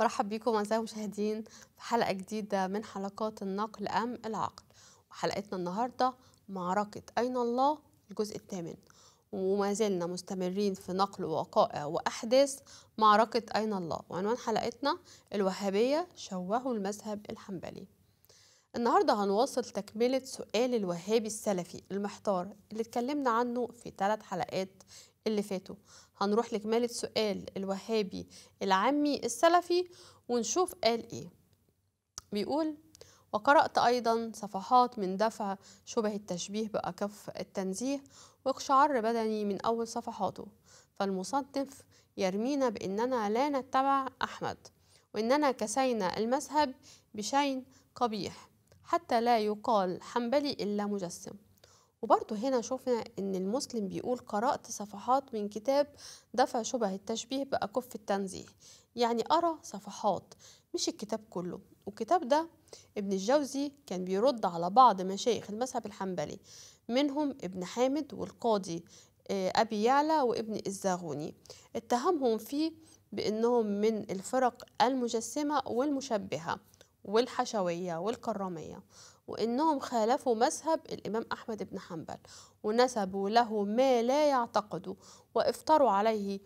برحب بيكم أعزائي المشاهدين في حلقة جديدة من حلقات النقل أم العقل وحلقتنا النهاردة معركة أين الله الجزء الثامن وما زلنا مستمرين في نقل وقائع وأحداث معركة أين الله وعنوان حلقتنا الوهابية شوهوا المذهب الحنبلي النهاردة هنواصل تكملة سؤال الوهابي السلفي المحتار اللي اتكلمنا عنه في ثلاث حلقات اللي فاتوا هنروح لكمالة سؤال الوهابي العامي السلفي ونشوف قال إيه بيقول وقرأت أيضا صفحات من دفع شبه التشبيه بأكف التنزيه واقشعر بدني من أول صفحاته فالمصنف يرمينا بأننا لا نتبع أحمد وإننا كسينا المذهب بشين قبيح حتى لا يقال حنبلي إلا مجسم وبرضه هنا شفنا ان المسلم بيقول قرأت صفحات من كتاب دفع شبه التشبيه بأكف التنزيه يعني أرى صفحات مش الكتاب كله والكتاب ده ابن الجوزي كان بيرد على بعض مشايخ المذهب الحنبلي منهم ابن حامد والقاضي آه، أبي يعلى وابن الزاغوني اتهمهم فيه بأنهم من الفرق المجسمة والمشبهة والحشوية والكرامية وإنهم خالفوا مذهب الإمام أحمد بن حنبل ونسبوا له ما لا يعتقده وافطروا عليه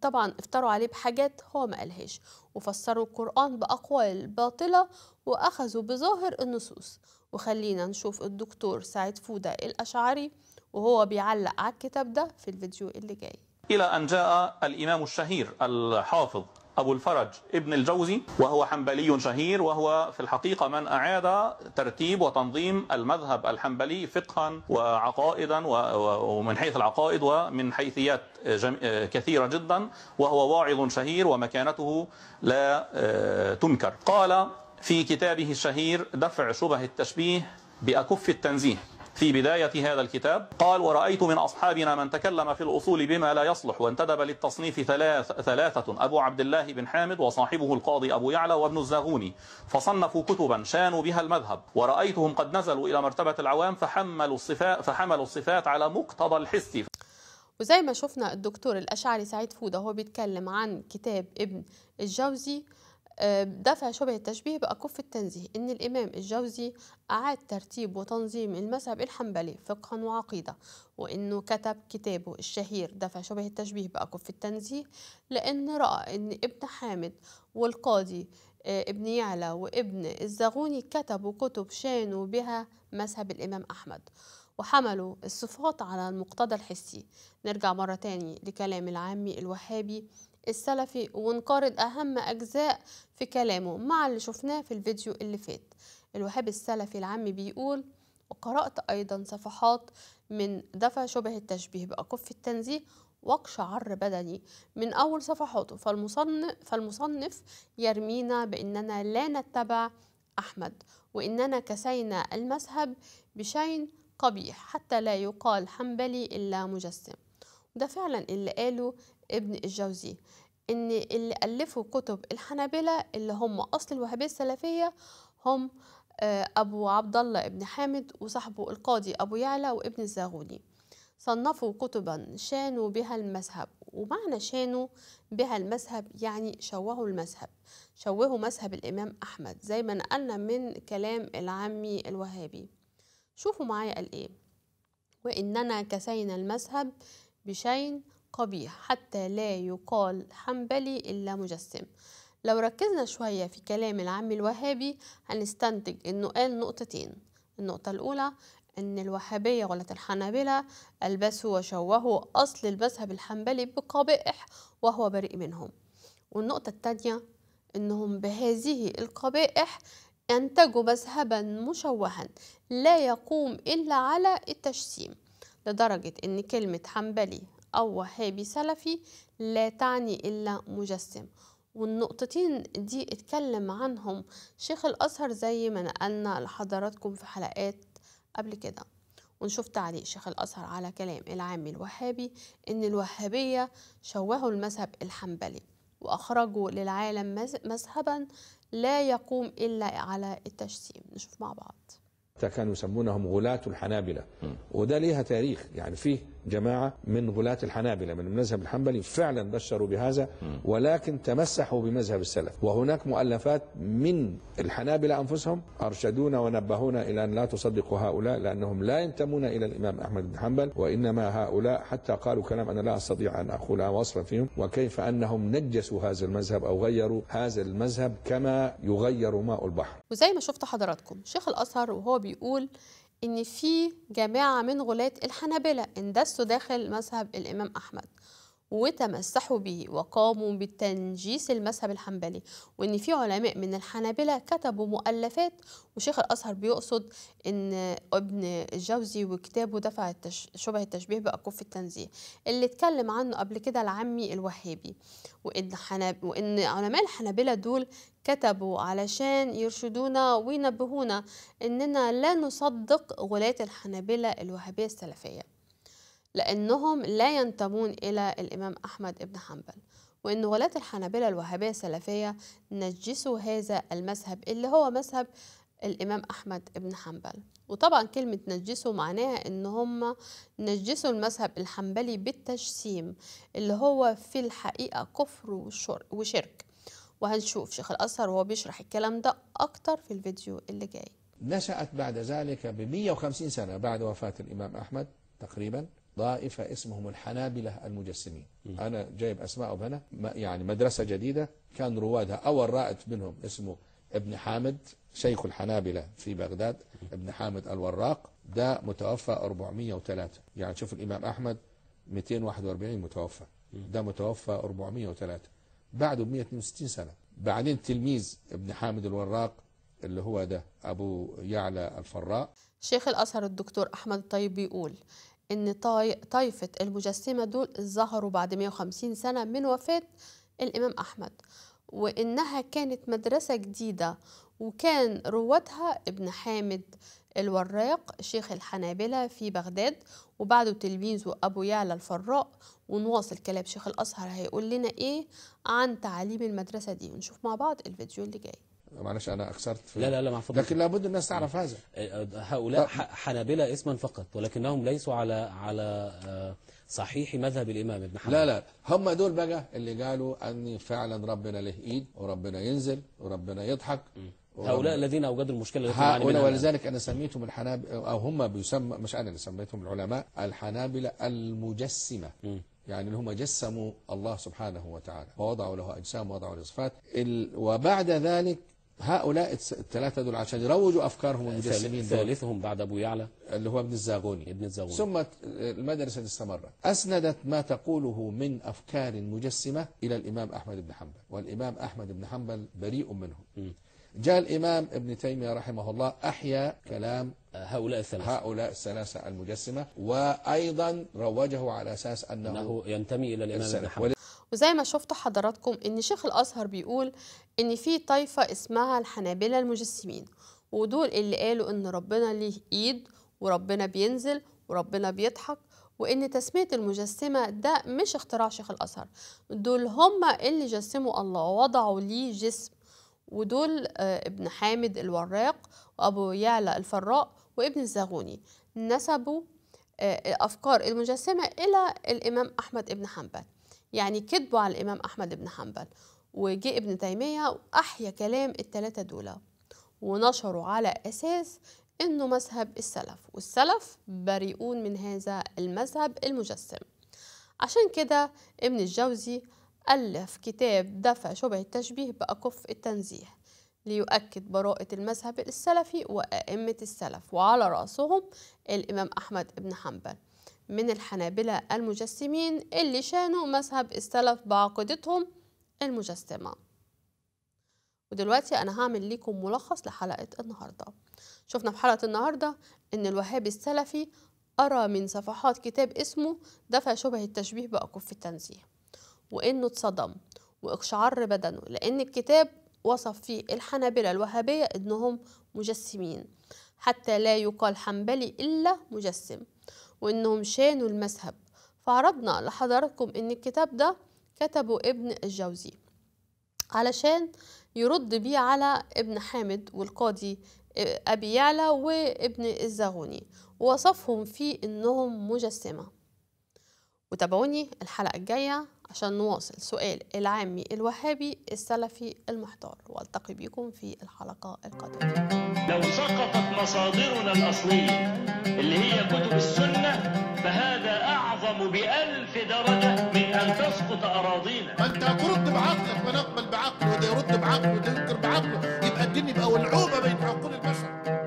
طبعا افتروا عليه بحاجات هو ما قالهاش وفسروا القرآن بأقوال باطلة وأخذوا بظاهر النصوص وخلينا نشوف الدكتور سعيد فودة الأشعري وهو بيعلق على الكتاب ده في الفيديو اللي جاي إلى أن جاء الإمام الشهير الحافظ أبو الفرج ابن الجوزي وهو حنبلي شهير وهو في الحقيقة من أعاد ترتيب وتنظيم المذهب الحنبلي فقها وعقائدا ومن حيث العقائد ومن حيثيات كثيرة جدا وهو واعظ شهير ومكانته لا آه، تنكر قال في كتابه الشهير دفع شبه التشبيه بأكف التنزيه في بداية هذا الكتاب قال ورأيت من أصحابنا من تكلم في الأصول بما لا يصلح وانتدب للتصنيف ثلاث ثلاثة أبو عبد الله بن حامد وصاحبه القاضي أبو يعلى وابن الزاغوني فصنفوا كتبا شانوا بها المذهب ورأيتهم قد نزلوا إلى مرتبة العوام فحملوا الصفات, فحملوا الصفات على مقتضى الحس وزي ما شفنا الدكتور الأشعري سعيد فودة هو بيتكلم عن كتاب ابن الجوزي دفع شبه التشبيه بأكف التنزيه إن الإمام الجوزي أعاد ترتيب وتنظيم المذهب الحنبلي فقها وعقيدة وإنه كتب كتابه الشهير دفع شبه التشبيه بأكف التنزيه لأن رأى إن ابن حامد والقاضي آه، ابن يعلى وابن الزغوني كتبوا كتب شانوا بها مذهب الإمام أحمد وحملوا الصفات على المقتضى الحسي نرجع مرة تاني لكلام العامي الوهابي السلفي ونقارن أهم أجزاء في كلامه مع اللي شفناه في الفيديو اللي فات الوهابي السلفي العامي بيقول وقرأت أيضا صفحات من دفع شبه التشبيه بأكف التنزيه وقشعر بدني من أول صفحاته فالمصنف, فالمصنف يرمينا بأننا لا نتبع أحمد وإننا كسينا المذهب بشين قبيح حتى لا يقال حنبلي إلا مجسم وده فعلا اللي قاله ابن الجوزي إن اللي ألفوا كتب الحنابلة اللي هم أصل الوهابية السلفية هم آه، أبو عبد الله ابن حامد وصاحبه القاضي أبو يعلى وابن الزاغوني صنفوا كتبا شانوا بها المذهب ومعنى شانوا بها المذهب يعني شوهوا المذهب شوهوا مذهب الإمام أحمد زي ما نقلنا من كلام العمي الوهابي شوفوا معايا قال ايه واننا كسينا المذهب بشيء قبيح حتى لا يقال حنبلي الا مجسم لو ركزنا شوية في كلام العم الوهابي هنستنتج انه قال نقطتين النقطة الاولى ان الوهابية ولا الحنابلة البسوا وشوهوا اصل المذهب الحنبلي بقبائح وهو بريء منهم والنقطة الثانيه انهم بهذه القبائح ينتج مذهبا مشوها لا يقوم إلا على التجسيم لدرجة أن كلمة حنبلي أو وهابي سلفي لا تعني إلا مجسم والنقطتين دي اتكلم عنهم شيخ الأزهر زي ما نقلنا لحضراتكم في حلقات قبل كده ونشوف تعليق شيخ الأزهر على كلام العام الوهابي إن الوهابية شوهوا المذهب الحنبلي وأخرجوا للعالم مذهبا لا يقوم إلا على التجسيم نشوف مع بعض كانوا يسمونهم غلاة الحنابلة وده ليها تاريخ يعني فيه جماعة من غلاة الحنابلة من المذهب الحنبلي فعلا بشروا بهذا ولكن تمسحوا بمذهب السلف وهناك مؤلفات من الحنابلة أنفسهم أرشدونا ونبهونا إلى أن لا تصدقوا هؤلاء لأنهم لا ينتمون إلى الإمام أحمد بن حنبل وإنما هؤلاء حتى قالوا كلام أنا لا أستطيع أن أقولها وصلا فيهم وكيف أنهم نجسوا هذا المذهب أو غيروا هذا المذهب كما يغير ماء البحر وزي ما شفت حضراتكم شيخ الأزهر وهو بي بيقول ان في جماعه من غلاة الحنابلة اندسوا داخل مذهب الامام احمد وتمسحوا به وقاموا بتنجيس المذهب الحنبلي وان في علماء من الحنابله كتبوا مؤلفات وشيخ الازهر بيقصد ان ابن الجوزي وكتابه دفع التش... شبه التشبيه باكف التنزيه اللي اتكلم عنه قبل كده العمي الوهابي وان حناب... وان علماء الحنابله دول كتبوا علشان يرشدونا وينبهونا اننا لا نصدق غلاة الحنابله الوهابيه السلفيه لأنهم لا ينتمون إلى الإمام أحمد بن حنبل وأن ولاة الحنابلة الوهابية السلفية نجسوا هذا المذهب اللي هو مذهب الإمام أحمد بن حنبل وطبعا كلمة نجسوا معناها إن هم نجسوا المذهب الحنبلي بالتجسيم اللي هو في الحقيقة كفر وشرك وهنشوف شيخ الأزهر وهو بيشرح الكلام ده أكتر في الفيديو اللي جاي نشأت بعد ذلك ب 150 سنة بعد وفاة الإمام أحمد تقريبا طائفة اسمهم الحنابلة المجسمين م. أنا جايب أسمائهم هنا يعني مدرسة جديدة كان روادها أول رائد منهم اسمه ابن حامد شيخ الحنابلة في بغداد ابن حامد الوراق ده متوفى 403 يعني شوف الإمام أحمد 241 متوفى ده متوفى 403 بعده ب 162 سنة بعدين تلميذ ابن حامد الوراق اللي هو ده أبو يعلى الفراء شيخ الأزهر الدكتور أحمد الطيب بيقول ان طائفة المجسمة دول ظهروا بعد 150 سنة من وفاة الامام احمد وانها كانت مدرسة جديدة وكان روادها ابن حامد الوراق شيخ الحنابلة في بغداد وبعده تلميذه أبو يعلى الفراء ونواصل كلام شيخ الأزهر هيقول لنا إيه عن تعاليم المدرسة دي نشوف مع بعض الفيديو اللي جاي معلش انا اخسرت لا لا لا مع فضلك لكن لابد الناس تعرف هذا أه، أه، هؤلاء حنابلة اسما فقط ولكنهم ليسوا على على أه، صحيح مذهب الامام ابن حنبل لا لا هم دول بقى اللي قالوا ان فعلا ربنا له ايد وربنا ينزل وربنا يضحك هؤلاء الذين اوجدوا المشكله التي هؤلاء ولذلك انا سميتهم الحنابلة او هم بيسمى مش انا اللي سميتهم العلماء الحنابلة المجسمة م. يعني هم جسموا الله سبحانه وتعالى ووضعوا له أجسام ووضعوا له صفات وبعد ذلك هؤلاء الثلاثة دول عشان يروجوا أفكارهم يعني المجسمين ثالثهم بعد أبو يعلى اللي هو ابن الزاغوني ابن الزاغوني ثم المدرسة استمرت أسندت ما تقوله من أفكار مجسمة إلى الإمام أحمد بن حنبل والإمام أحمد بن حنبل بريء منهم جاء الإمام ابن تيمية رحمه الله أحيا كلام هؤلاء الثلاثة هؤلاء الثلاثة المجسمة وأيضا روجه على أساس أنه, أنه ينتمي إلى الإمام ابن حنبل وزي ما شفتوا حضراتكم ان شيخ الازهر بيقول ان في طائفه اسمها الحنابله المجسمين ودول اللي قالوا ان ربنا ليه ايد وربنا بينزل وربنا بيضحك وان تسميه المجسمه ده مش اختراع شيخ الازهر دول هما اللي جسموا الله ووضعوا ليه جسم ودول آه، ابن حامد الوراق وابو يعلى الفراء وابن الزغوني نسبوا آه، افكار المجسمه الى الامام احمد ابن حنبل يعني كذبوا على الإمام أحمد بن حنبل وجاء ابن تيمية وأحيا كلام التلاتة دول ونشروا على أساس إنه مذهب السلف والسلف بريئون من هذا المذهب المجسم عشان كده ابن الجوزي ألف كتاب دفع شبه التشبيه بأكف التنزيه ليؤكد براءة المذهب السلفي وأئمة السلف وعلى رأسهم الإمام أحمد بن حنبل من الحنابلة المجسمين اللي شانوا مذهب السلف بعقيدتهم المجسمة ودلوقتي أنا هعمل لكم ملخص لحلقة النهاردة شفنا في حلقة النهاردة إن الوهابي السلفي أرى من صفحات كتاب اسمه دفع شبه التشبيه بأكف التنزيه وإنه اتصدم وإقشعر بدنه لأن الكتاب وصف فيه الحنابلة الوهابية إنهم مجسمين حتى لا يقال حنبلي إلا مجسم وإنهم شانوا المذهب فعرضنا لحضراتكم إن الكتاب ده كتبه ابن الجوزي علشان يرد بيه على ابن حامد والقاضي آه، أبي يعلى وابن الزغوني ووصفهم في إنهم مجسمة وتابعوني الحلقة الجاية عشان نواصل سؤال العامي الوهابي السلفي المحتار والتقي بكم في الحلقة القادمة لو سقطت مصادرنا الأصلية اللي هي كتب السنة فهذا أعظم بألف درجة من أن تسقط أراضينا ما أنت هترد بعقلك ونقبل بعقله وده يرد بعقله وده ينكر بعقله يبقى الدين يبقى ولعوبة بين عقول البشر